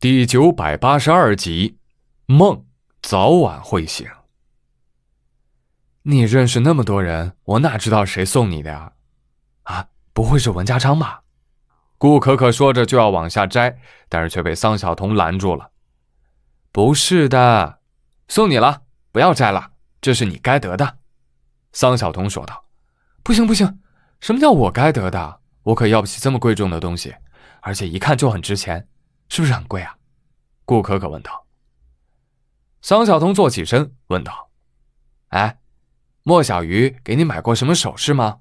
第九百八十二集，梦早晚会醒。你认识那么多人，我哪知道谁送你的呀？啊，不会是文家昌吧？顾可可说着就要往下摘，但是却被桑晓彤拦住了。不是的，送你了，不要摘了，这是你该得的。”桑晓彤说道。“不行不行，什么叫我该得的？我可要不起这么贵重的东西，而且一看就很值钱。”是不是很贵啊？顾可可问道。桑小彤坐起身问道：“哎，莫小鱼给你买过什么首饰吗？”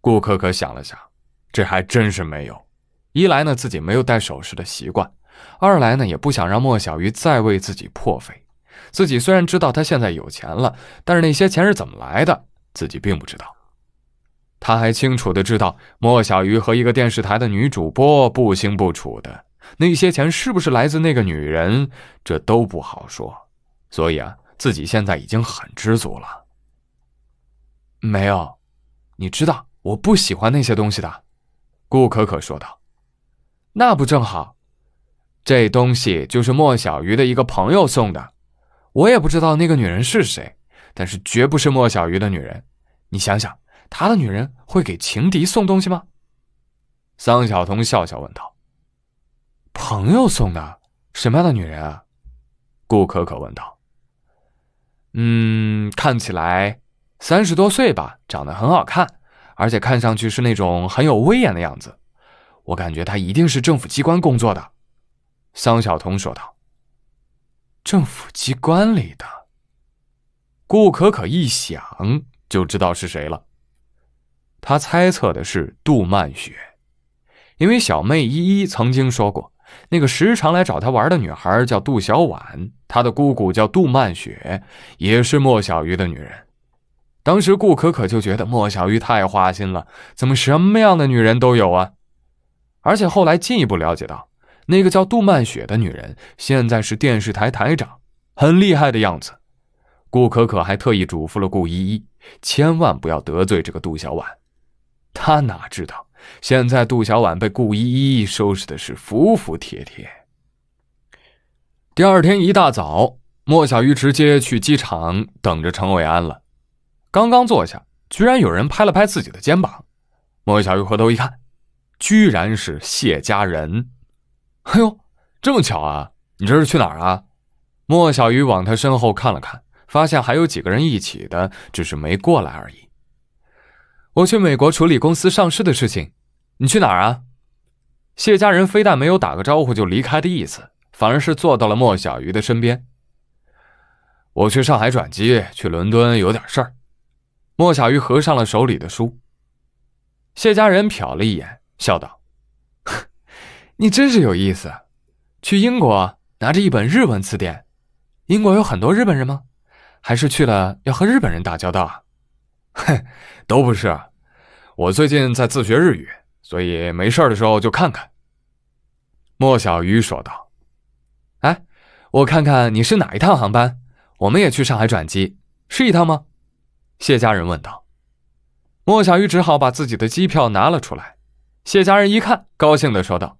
顾可可想了想，这还真是没有。一来呢，自己没有戴首饰的习惯；二来呢，也不想让莫小鱼再为自己破费。自己虽然知道他现在有钱了，但是那些钱是怎么来的，自己并不知道。他还清楚的知道，莫小鱼和一个电视台的女主播不清不楚的。那些钱是不是来自那个女人，这都不好说。所以啊，自己现在已经很知足了。没有，你知道我不喜欢那些东西的。顾可可说道：“那不正好？这东西就是莫小鱼的一个朋友送的。我也不知道那个女人是谁，但是绝不是莫小鱼的女人。你想想，他的女人会给情敌送东西吗？”桑小彤笑笑问道。朋友送的，什么样的女人啊？顾可可问道。嗯，看起来三十多岁吧，长得很好看，而且看上去是那种很有威严的样子。我感觉她一定是政府机关工作的。桑晓彤说道。政府机关里的。顾可可一想就知道是谁了。他猜测的是杜曼雪，因为小妹依依曾经说过。那个时常来找他玩的女孩叫杜小婉，她的姑姑叫杜曼雪，也是莫小鱼的女人。当时顾可可就觉得莫小鱼太花心了，怎么什么样的女人都有啊？而且后来进一步了解到，那个叫杜曼雪的女人现在是电视台台长，很厉害的样子。顾可可还特意嘱咐了顾依依，千万不要得罪这个杜小婉。她哪知道？现在杜小婉被顾依依收拾的是服服帖帖。第二天一大早，莫小鱼直接去机场等着程伟安了。刚刚坐下，居然有人拍了拍自己的肩膀。莫小鱼回头一看，居然是谢佳人。哎呦，这么巧啊！你这是去哪儿啊？莫小鱼往他身后看了看，发现还有几个人一起的，只是没过来而已。我去美国处理公司上市的事情，你去哪儿啊？谢家人非但没有打个招呼就离开的意思，反而是坐到了莫小鱼的身边。我去上海转机，去伦敦有点事儿。莫小鱼合上了手里的书。谢家人瞟了一眼，笑道：“ 你真是有意思，去英国拿着一本日文词典，英国有很多日本人吗？还是去了要和日本人打交道啊？”哼，都不是，我最近在自学日语，所以没事的时候就看看。”莫小鱼说道。“哎，我看看你是哪一趟航班，我们也去上海转机，是一趟吗？”谢家人问道。莫小鱼只好把自己的机票拿了出来。谢家人一看，高兴的说道：“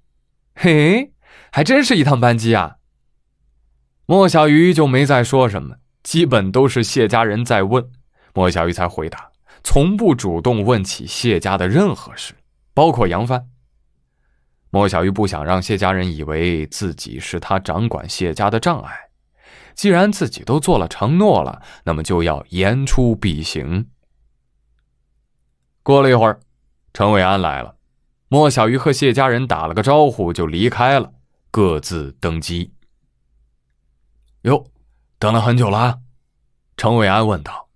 嘿，还真是一趟班机啊。”莫小鱼就没再说什么，基本都是谢家人在问。莫小鱼才回答，从不主动问起谢家的任何事，包括杨帆。莫小鱼不想让谢家人以为自己是他掌管谢家的障碍，既然自己都做了承诺了，那么就要言出必行。过了一会儿，程伟安来了，莫小鱼和谢家人打了个招呼就离开了，各自登机。哟，等了很久了，程伟安问道。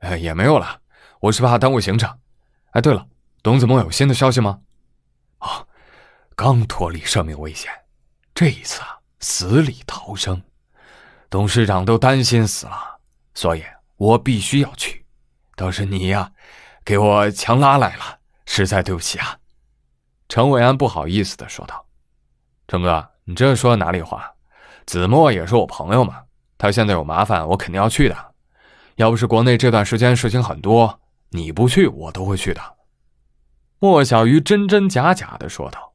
哎，也没有了。我是怕耽误行程。哎，对了，董子墨有新的消息吗？哦，刚脱离生命危险，这一次啊，死里逃生，董事长都担心死了，所以我必须要去。倒是你呀，给我强拉来了，实在对不起啊。”程伟安不好意思的说道。“程哥，你这说哪里话？子墨也是我朋友嘛，他现在有麻烦，我肯定要去的。”要不是国内这段时间事情很多，你不去我都会去的。”莫小鱼真真假假的说道。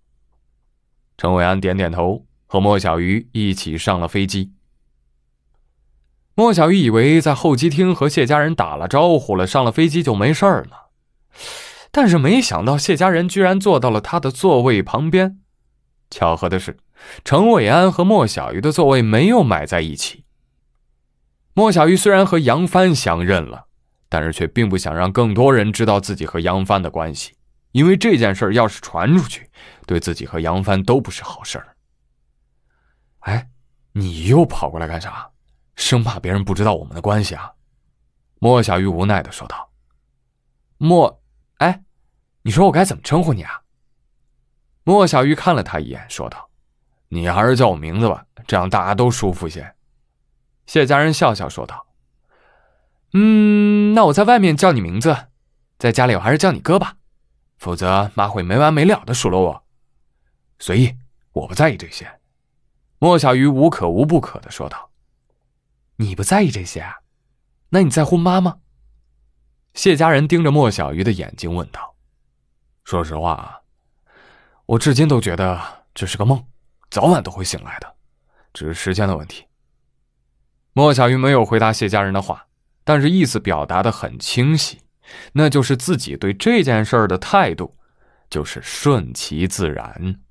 程伟安点点头，和莫小鱼一起上了飞机。莫小鱼以为在候机厅和谢家人打了招呼了，上了飞机就没事儿了，但是没想到谢家人居然坐到了他的座位旁边。巧合的是，程伟安和莫小鱼的座位没有买在一起。莫小鱼虽然和杨帆相认了，但是却并不想让更多人知道自己和杨帆的关系，因为这件事要是传出去，对自己和杨帆都不是好事儿。哎，你又跑过来干啥？生怕别人不知道我们的关系啊？莫小鱼无奈的说道。莫，哎，你说我该怎么称呼你啊？莫小鱼看了他一眼，说道：“你还是叫我名字吧，这样大家都舒服些。”谢家人笑笑说道：“嗯，那我在外面叫你名字，在家里我还是叫你哥吧，否则妈会没完没了的数落我。随意，我不在意这些。”莫小鱼无可无不可的说道：“你不在意这些，啊？那你在乎妈吗？”谢家人盯着莫小鱼的眼睛问道：“说实话啊，我至今都觉得这是个梦，早晚都会醒来的，只是时间的问题。”莫小鱼没有回答谢家人的话，但是意思表达的很清晰，那就是自己对这件事儿的态度，就是顺其自然。